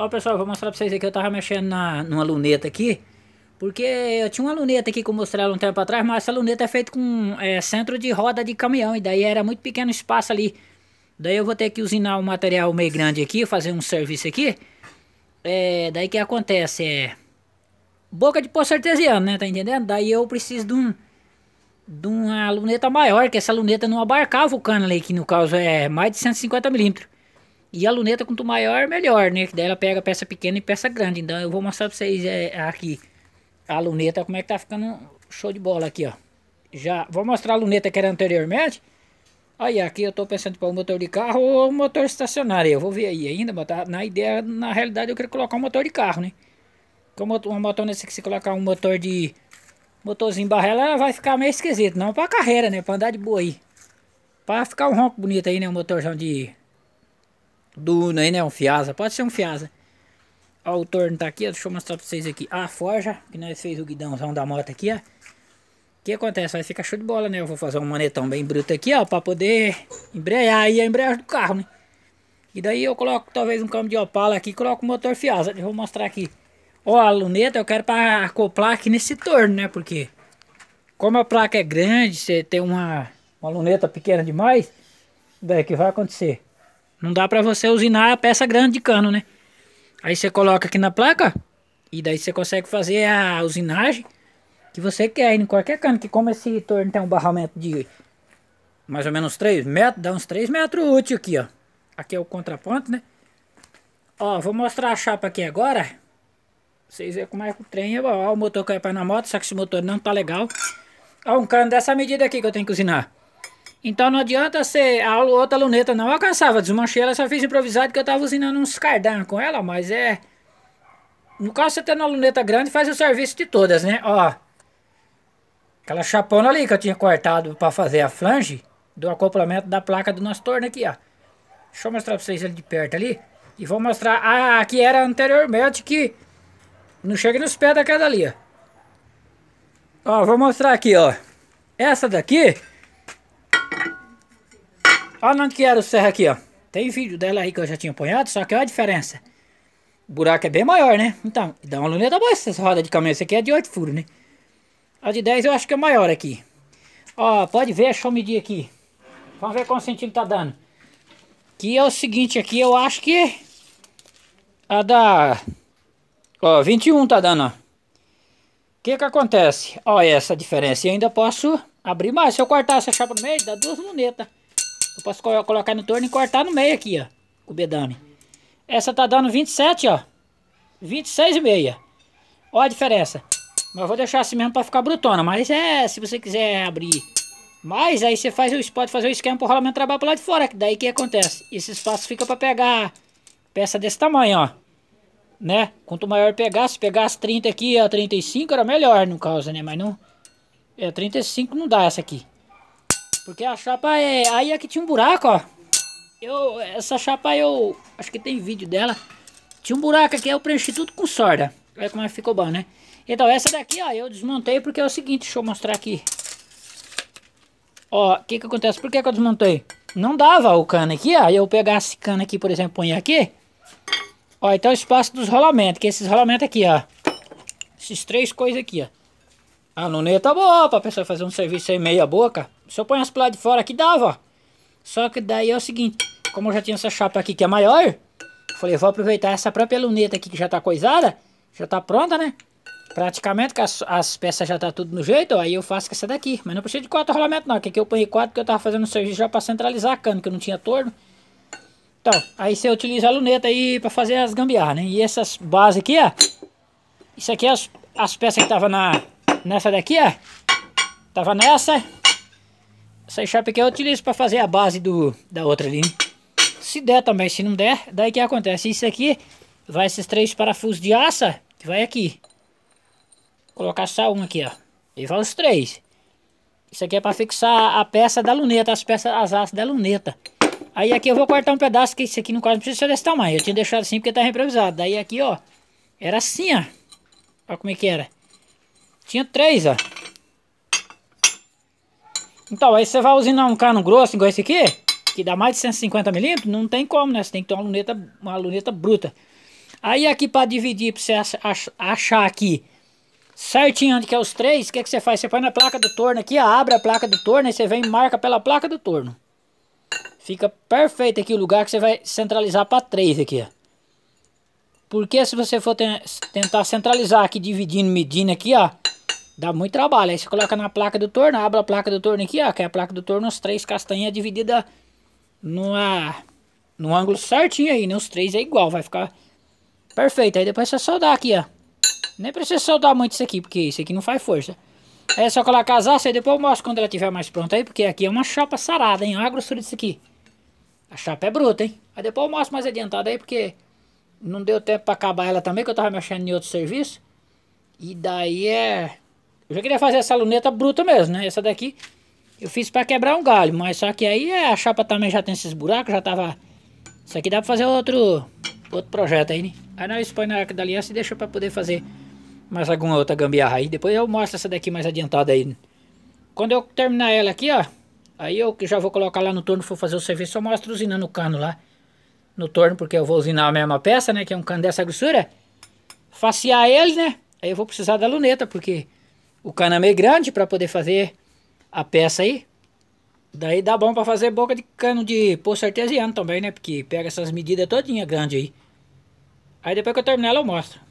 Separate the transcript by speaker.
Speaker 1: Ó pessoal, vou mostrar pra vocês aqui, eu tava mexendo na, numa luneta aqui Porque eu tinha uma luneta aqui que eu mostrei há um tempo atrás Mas essa luneta é feita com é, centro de roda de caminhão E daí era muito pequeno espaço ali Daí eu vou ter que usinar um material meio grande aqui, fazer um serviço aqui é, Daí que acontece, é... Boca de poço artesiano, né, tá entendendo? Daí eu preciso de um... De uma luneta maior, que essa luneta não abarcava o cano ali, que no caso é mais de 150 milímetros e a luneta quanto maior, melhor, né? Que daí ela pega peça pequena e peça grande. Então eu vou mostrar pra vocês é, aqui a luneta, como é que tá ficando show de bola aqui, ó. Já, vou mostrar a luneta que era anteriormente. Aí aqui eu tô pensando para o motor de carro ou motor estacionário. Eu vou ver aí ainda, mas tá, na ideia, na realidade eu queria colocar um motor de carro, né? Como uma motor nesse que se colocar um motor de motorzinho barrela, vai ficar meio esquisito, não para carreira, né? Para andar de boa aí. Para ficar um ronco bonito aí, né, um motorzão de do. aí, né? um Fiasa, pode ser um Fiasa. Ó, o torno tá aqui, ó, deixa eu mostrar pra vocês aqui. A forja, que nós fez o guidãozão da moto aqui, ó. O que acontece? Vai ficar show de bola, né? Eu vou fazer um manetão bem bruto aqui, ó, pra poder embrear aí a embreagem do carro, né? E daí eu coloco talvez um câmbio de Opala aqui, coloco o motor Fiasa. Eu vou mostrar aqui. Ó, a luneta eu quero para acoplar aqui nesse torno, né? Porque como a placa é grande, você tem uma, uma luneta pequena demais, daí que vai acontecer? Não dá para você usinar a peça grande de cano, né? Aí você coloca aqui na placa e daí você consegue fazer a usinagem que você quer em qualquer cano. Que como esse torno tem um barramento de mais ou menos 3 metros, dá uns 3 metros útil aqui, ó. Aqui é o contraponto, né? Ó, vou mostrar a chapa aqui agora. Vocês verem como é que o trem é. Ó, o motor que é para na moto, só que esse motor não tá legal. Ó, um cano dessa medida aqui que eu tenho que usinar. Então não adianta ser a outra luneta não. alcançava, desmanchei ela, só fiz improvisado que eu tava usinando uns cardan com ela, mas é... No caso você tendo uma luneta grande, faz o serviço de todas, né? Ó, aquela chapona ali que eu tinha cortado para fazer a flange do acoplamento da placa do nosso torno aqui, ó. Deixa eu mostrar pra vocês ele de perto ali. E vou mostrar a que era anteriormente, que não chega nos pés daquela ali, ó. Ó, vou mostrar aqui, ó. Essa daqui Olha onde que era o serra aqui, ó. Tem vídeo dela aí que eu já tinha apanhado, só que olha a diferença. O buraco é bem maior, né? Então, dá uma luneta boa essas rodas de caminhão. Essa aqui é de 8 furos, né? A de 10 eu acho que é maior aqui. Ó, pode ver, deixa eu medir aqui. Vamos ver quantos centímetros tá dando. Que é o seguinte aqui, eu acho que... A da... Ó, 21 tá dando, ó. O que que acontece? Ó, essa diferença. E ainda posso abrir mais. Se eu cortar essa chapa no meio, dá duas lunetas. Eu posso colocar no torno e cortar no meio aqui, ó. Com o bedame. Essa tá dando 27, ó. 26,5. Olha a diferença. Mas eu vou deixar assim mesmo pra ficar brutona. Mas é, se você quiser abrir mas aí você faz, pode fazer o esquema por rolamento de trabalho para lá de fora, que daí que acontece? Esse espaço fica para pegar peça desse tamanho, ó. Né? Quanto maior pegar, se pegasse 30 aqui, a 35 era melhor no caso, né? Mas não... É, 35 não dá essa aqui. Porque a chapa é. Aí aqui é tinha um buraco, ó. Eu, essa chapa eu. Acho que tem vídeo dela. Tinha um buraco aqui, eu preenchi tudo com sorda. Olha como é ficou bom, né? Então, essa daqui, ó, eu desmontei porque é o seguinte, deixa eu mostrar aqui. Ó, o que que acontece? Por que que eu desmontei? Não dava o cano aqui, ó. Eu pegar esse cano aqui, por exemplo, ponha aqui. Ó, então o espaço dos rolamentos, que é esses rolamentos aqui, ó. Esses três coisas aqui, ó. A luneta boa pra pessoa fazer um serviço aí meia boca. Se eu põe as pro de fora aqui, dava. Só que daí é o seguinte, como eu já tinha essa chapa aqui que é maior, falei, vou aproveitar essa própria luneta aqui que já tá coisada, já tá pronta, né? Praticamente que as, as, peças já tá tudo no jeito, ó, aí eu faço com essa daqui. Mas não precisa de quatro rolamentos não, Porque aqui eu ponho quatro que eu tava fazendo o serviço já pra centralizar a cana, que eu não tinha torno. Então, aí você utiliza a luneta aí pra fazer as gambiarras, né? E essas bases aqui, ó, isso aqui é as, as peças que tava na, nessa daqui, ó, tava nessa, essa chapa aqui eu utilizo para fazer a base do, da outra ali. Se der também, se não der, daí que acontece? Isso aqui, vai esses três parafusos de aça, que vai aqui. Vou colocar só um aqui, ó. E vai os três. Isso aqui é para fixar a peça da luneta, as peças, as aças da luneta. Aí aqui eu vou cortar um pedaço, que isso aqui no quase precisa ser desse tamanho. Eu tinha deixado assim porque tava tá improvisado. Daí aqui, ó, era assim, ó. Olha como é que era. Tinha três, ó. Então, aí você vai usinar um cano grosso igual esse aqui, que dá mais de 150 milímetros, não tem como, né? Você tem que ter uma luneta, uma luneta bruta. Aí aqui para dividir, para você achar aqui certinho onde que é os três, o que, que você faz? Você põe na placa do torno aqui, abre a placa do torno, e você vem e marca pela placa do torno. Fica perfeito aqui o lugar que você vai centralizar para três aqui, ó. Porque se você for tentar centralizar aqui, dividindo, medindo aqui, ó, Dá muito trabalho. Aí você coloca na placa do torno, abre a placa do torno aqui, ó. Que é a placa do torno, os três castanhas dividida numa, no ângulo certinho aí, né? Os três é igual, vai ficar perfeito. Aí depois é só soldar aqui, ó. Nem precisa soldar muito isso aqui, porque isso aqui não faz força. É só colocar as aças e depois eu mostro quando ela tiver mais pronta aí, porque aqui é uma chapa sarada, hein? Olha a grossura disso aqui. A chapa é bruta, hein? Aí depois eu mostro mais adiantado aí, porque não deu tempo pra acabar ela também, que eu tava mexendo em outro serviço. E daí é... Eu já queria fazer essa luneta bruta mesmo, né? Essa daqui eu fiz para quebrar um galho, mas só que aí a chapa também já tem esses buracos, já tava... Isso aqui dá para fazer outro, outro projeto aí, né? Aí nós põe na arca da aliança e deixa para poder fazer mais alguma outra gambiarra aí. Depois eu mostro essa daqui mais adiantada aí. Quando eu terminar ela aqui, ó, aí eu já vou colocar lá no torno, for fazer o serviço, eu mostro usinando o cano lá no torno, porque eu vou usinar a mesma peça, né, que é um cano dessa grossura. Facear ele, né, aí eu vou precisar da luneta, porque o canamê é grande para poder fazer a peça aí. Daí dá bom para fazer boca de cano de poço artesiano também, né? Porque pega essas medidas todinha grande aí. Aí depois que eu terminar ela eu mostro.